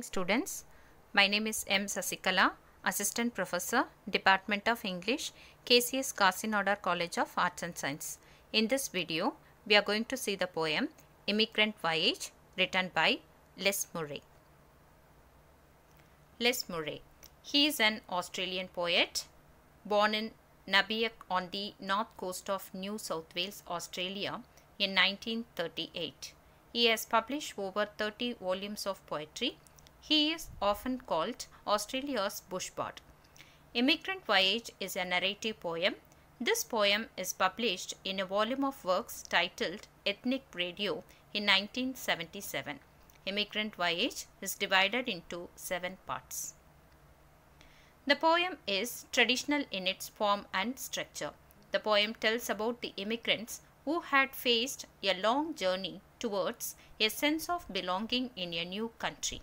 morning students. My name is M. Sasikala, Assistant Professor, Department of English, KCS Kasinodar College of Arts and Science. In this video, we are going to see the poem Immigrant Voyage written by Les Murray. Les Murray. He is an Australian poet born in Nabiak on the north coast of New South Wales, Australia in 1938. He has published over 30 volumes of poetry he is often called Australia's bushbard. Immigrant Voyage is a narrative poem. This poem is published in a volume of works titled Ethnic Radio in 1977. Immigrant Voyage is divided into seven parts. The poem is traditional in its form and structure. The poem tells about the immigrants who had faced a long journey towards a sense of belonging in a new country.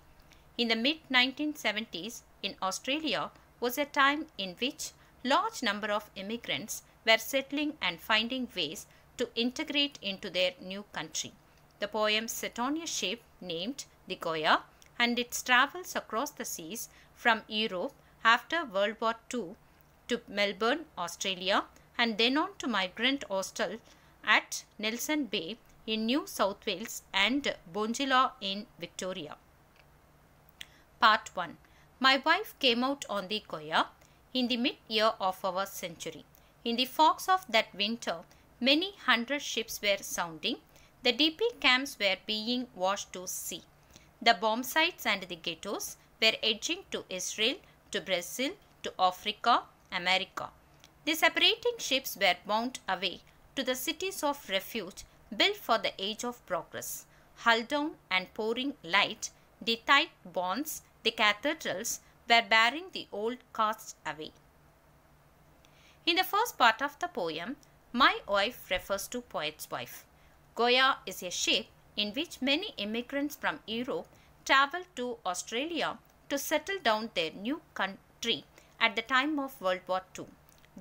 In the mid 1970s in Australia was a time in which large number of immigrants were settling and finding ways to integrate into their new country. The poem Setonia Ship named the Goya and its travels across the seas from Europe after World War II to Melbourne, Australia and then on to migrant hostel at Nelson Bay in New South Wales and Bongila in Victoria. Part 1 My wife came out on the Koya in the mid-year of our century. In the fogs of that winter, many hundred ships were sounding. The DP camps were being washed to sea. The bomb sites and the ghettos were edging to Israel, to Brazil, to Africa, America. The separating ships were bound away to the cities of refuge built for the age of progress. Hull down and pouring light, the tight bonds the cathedrals were bearing the old casts away. In the first part of the poem, my wife refers to poet's wife. Goya is a ship in which many immigrants from Europe travel to Australia to settle down their new country at the time of World War II.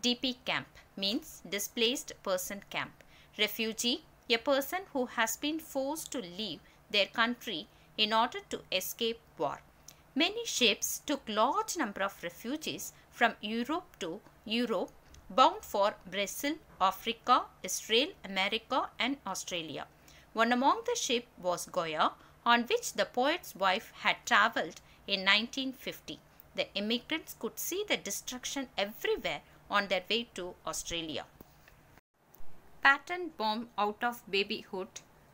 DP camp means displaced person camp. Refugee, a person who has been forced to leave their country in order to escape war. Many ships took large number of refugees from Europe to Europe bound for Brazil, Africa, Israel, America and Australia. One among the ship was Goya on which the poet's wife had travelled in 1950. The immigrants could see the destruction everywhere on their way to Australia. Patent born out of babyhood,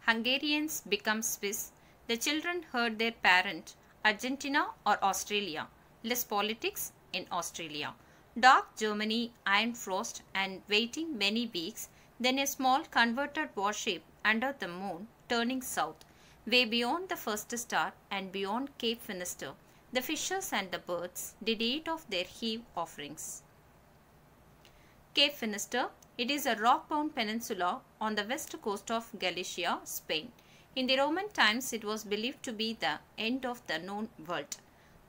Hungarians become Swiss, the children heard their parent Argentina or Australia. Less politics in Australia. Dark Germany, iron frost and waiting many weeks, then a small converted warship under the moon turning south, way beyond the first star and beyond Cape Finisterre. The fishes and the birds did eat of their heave offerings. Cape Finisterre, it is a rock-bound peninsula on the west coast of Galicia, Spain. In the Roman times, it was believed to be the end of the known world.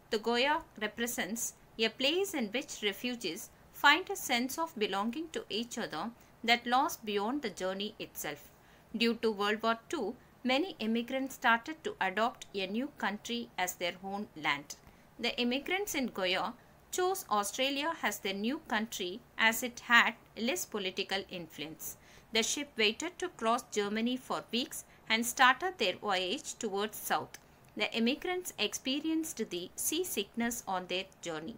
The Goya represents a place in which refugees find a sense of belonging to each other that lasts beyond the journey itself. Due to World War II, many immigrants started to adopt a new country as their own land. The immigrants in Goya chose Australia as their new country as it had less political influence. The ship waited to cross Germany for weeks and started their voyage towards south. The emigrants experienced the seasickness on their journey.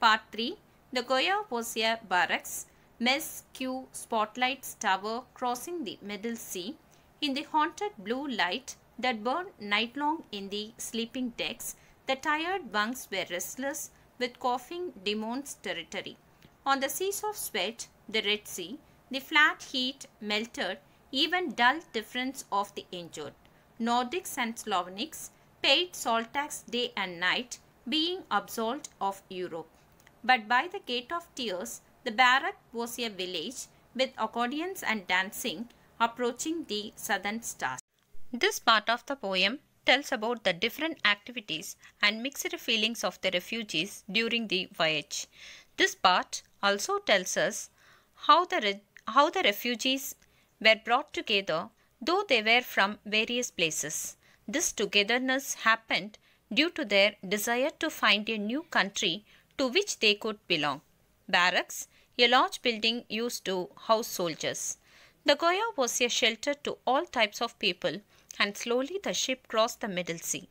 Part 3 The Goya was a barracks, mess, queue, spotlights tower crossing the Middle Sea in the haunted blue light that burned night long in the sleeping decks. The tired bunks were restless with coughing demons territory. On the seas of sweat, the Red Sea, the flat heat melted even dull difference of the injured. Nordics and Slovniks paid salt tax day and night, being absolved of Europe. But by the Gate of Tears, the barrack was a village with accordions and dancing approaching the southern stars. This part of the poem tells about the different activities and mixed feelings of the refugees during the voyage. This part also tells us how the, how the refugees were brought together though they were from various places. This togetherness happened due to their desire to find a new country to which they could belong. Barracks, a large building used to house soldiers. The Goya was a shelter to all types of people and slowly the ship crossed the Middle Sea.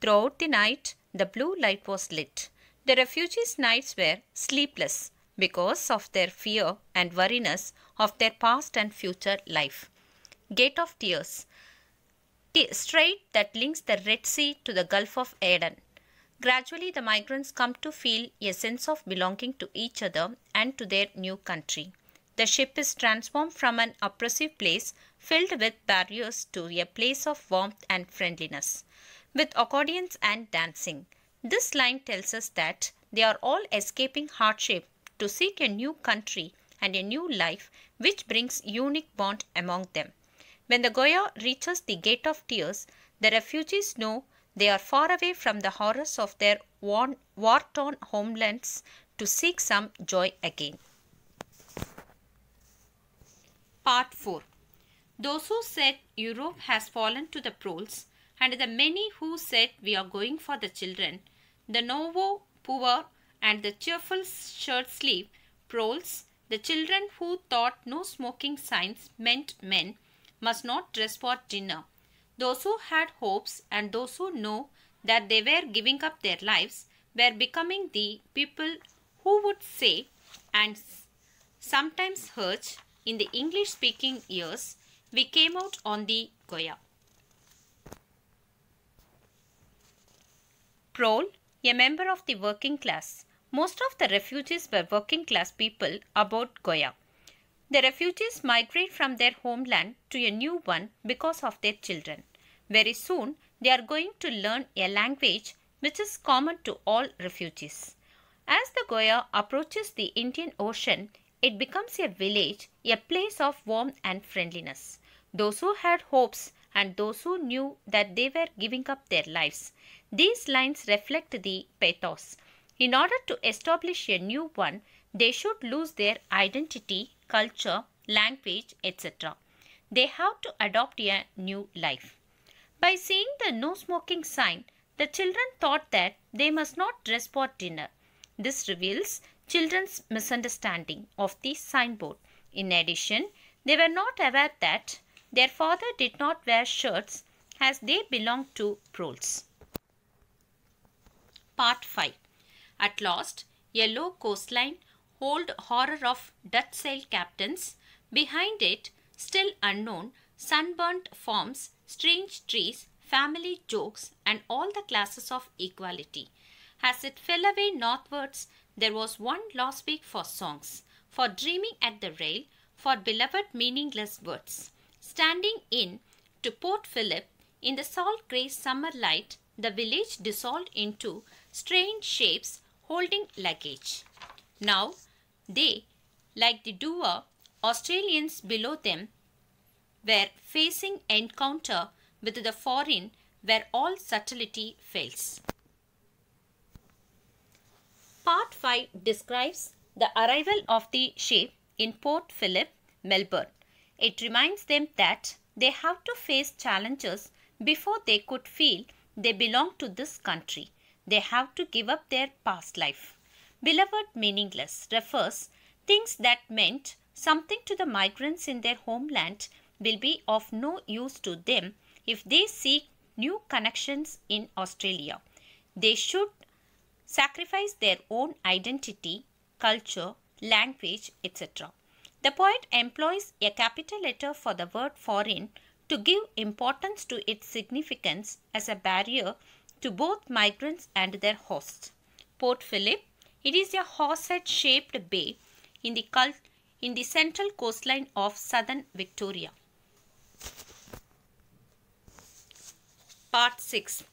Throughout the night, the blue light was lit. The refugees' nights were sleepless because of their fear and weariness of their past and future life. Gate of Tears Strait that links the Red Sea to the Gulf of Aden. Gradually, the migrants come to feel a sense of belonging to each other and to their new country. The ship is transformed from an oppressive place filled with barriers to a place of warmth and friendliness, with accordions and dancing. This line tells us that they are all escaping hardship to seek a new country and a new life which brings unique bond among them. When the Goya reaches the Gate of Tears, the refugees know they are far away from the horrors of their war-torn homelands to seek some joy again. Part 4 Those who said Europe has fallen to the proles and the many who said we are going for the children, the novo, poor and the cheerful shirt sleeve, proles the children who thought no smoking signs meant men must not dress for dinner. Those who had hopes and those who know that they were giving up their lives were becoming the people who would say and sometimes hurt in the English speaking years we came out on the Goya. Prole, a member of the working class. Most of the refugees were working class people about Goa. The refugees migrate from their homeland to a new one because of their children. Very soon, they are going to learn a language which is common to all refugees. As the Goa approaches the Indian Ocean, it becomes a village, a place of warmth and friendliness. Those who had hopes and those who knew that they were giving up their lives. These lines reflect the pathos, in order to establish a new one, they should lose their identity, culture, language, etc. They have to adopt a new life. By seeing the no smoking sign, the children thought that they must not dress for dinner. This reveals children's misunderstanding of the signboard. In addition, they were not aware that their father did not wear shirts as they belonged to proles. Part 5 at last, a low coastline, old horror of Dutch sail captains, behind it, still unknown, sunburnt forms, strange trees, family jokes and all the classes of equality. As it fell away northwards, there was one last week for songs, for dreaming at the rail, for beloved meaningless words. Standing in to Port Phillip, in the salt grey summer light, the village dissolved into strange shapes holding luggage. Now, they, like the doer, Australians below them, were facing encounter with the foreign where all subtlety fails. Part 5 describes the arrival of the ship in Port Phillip, Melbourne. It reminds them that they have to face challenges before they could feel they belong to this country. They have to give up their past life. Beloved meaningless refers things that meant something to the migrants in their homeland will be of no use to them if they seek new connections in Australia. They should sacrifice their own identity, culture, language, etc. The poet employs a capital letter for the word foreign to give importance to its significance as a barrier to both migrants and their hosts. Port Phillip, it is a horsehead-shaped bay in the, in the central coastline of southern Victoria. Part 6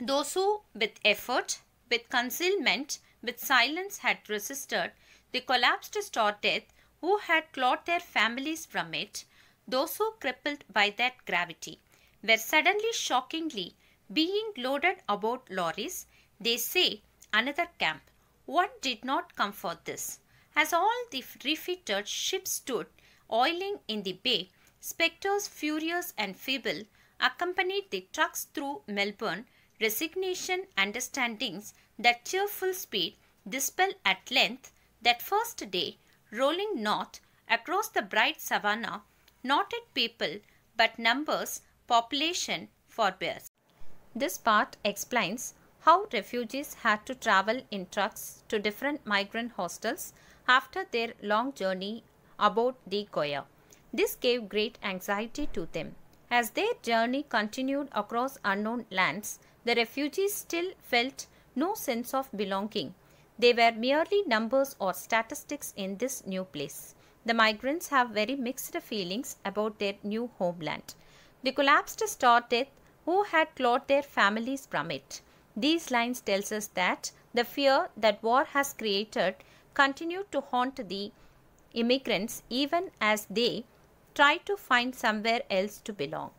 Those who, with effort, with concealment, with silence had resisted the collapse to death, who had clawed their families from it, those who crippled by that gravity, were suddenly shockingly being loaded about lorries, they say another camp. What did not come for this? As all the refitted ships stood oiling in the bay, spectres furious and feeble accompanied the trucks through Melbourne, resignation understandings that cheerful speed dispel at length that first day, rolling north across the bright savannah, not at people but numbers, population forbears. This part explains how refugees had to travel in trucks to different migrant hostels after their long journey aboard the Goya. This gave great anxiety to them. As their journey continued across unknown lands, the refugees still felt no sense of belonging. They were merely numbers or statistics in this new place. The migrants have very mixed feelings about their new homeland. The collapsed star death who had clawed their families from it. These lines tells us that the fear that war has created continued to haunt the immigrants even as they tried to find somewhere else to belong.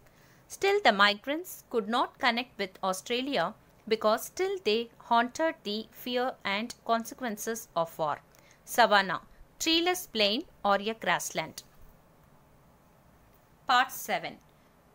Still, the migrants could not connect with Australia because still they haunted the fear and consequences of war. Savannah, treeless plain or a grassland. Part 7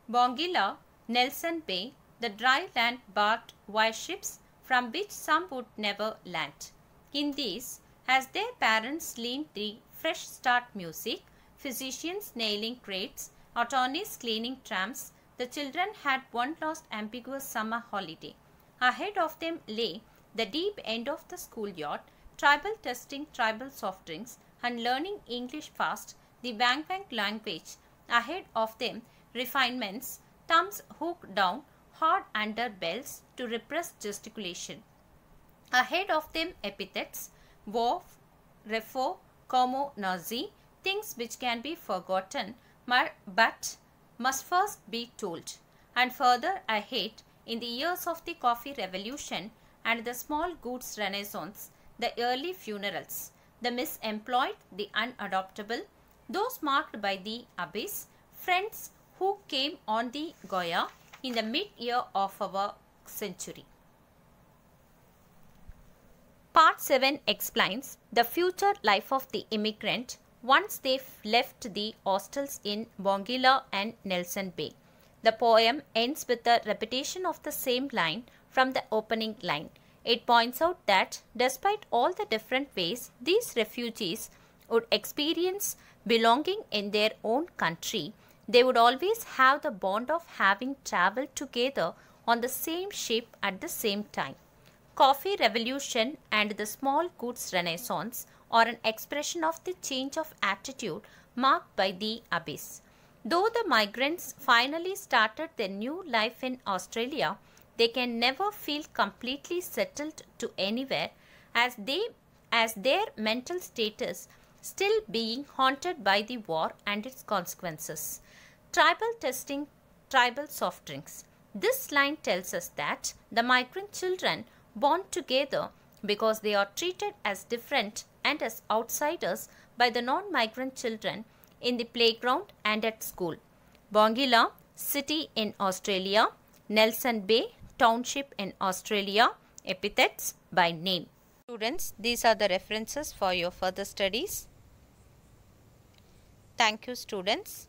Bongila Nelson Bay, the dry land barked ships, from which some would never land. In these, as their parents leaned the fresh start music, physicians nailing crates, attorneys cleaning trams, the children had one last ambiguous summer holiday. Ahead of them lay the deep end of the schoolyard, tribal testing tribal soft drinks, and learning English fast, the bang bang language. Ahead of them, refinements, thumbs hooked down, hard under belts to repress gesticulation. Ahead of them epithets, wof, refo, como, nazi, things which can be forgotten but must first be told. And further ahead, in the years of the coffee revolution and the small goods renaissance, the early funerals, the misemployed, the unadoptable, those marked by the abyss, friends who came on the Goya in the mid-year of our century. Part 7 explains the future life of the immigrant once they left the hostels in Bongila and Nelson Bay. The poem ends with a repetition of the same line from the opening line. It points out that despite all the different ways these refugees would experience belonging in their own country, they would always have the bond of having traveled together on the same ship at the same time. Coffee revolution and the small goods renaissance are an expression of the change of attitude marked by the abyss. Though the migrants finally started their new life in Australia, they can never feel completely settled to anywhere as they as their mental status still being haunted by the war and its consequences. Tribal testing tribal soft drinks. This line tells us that the migrant children bond together because they are treated as different and as outsiders by the non-migrant children in the playground and at school. Bongila, city in Australia, Nelson Bay, township in Australia, epithets by name. Students, these are the references for your further studies. Thank you students.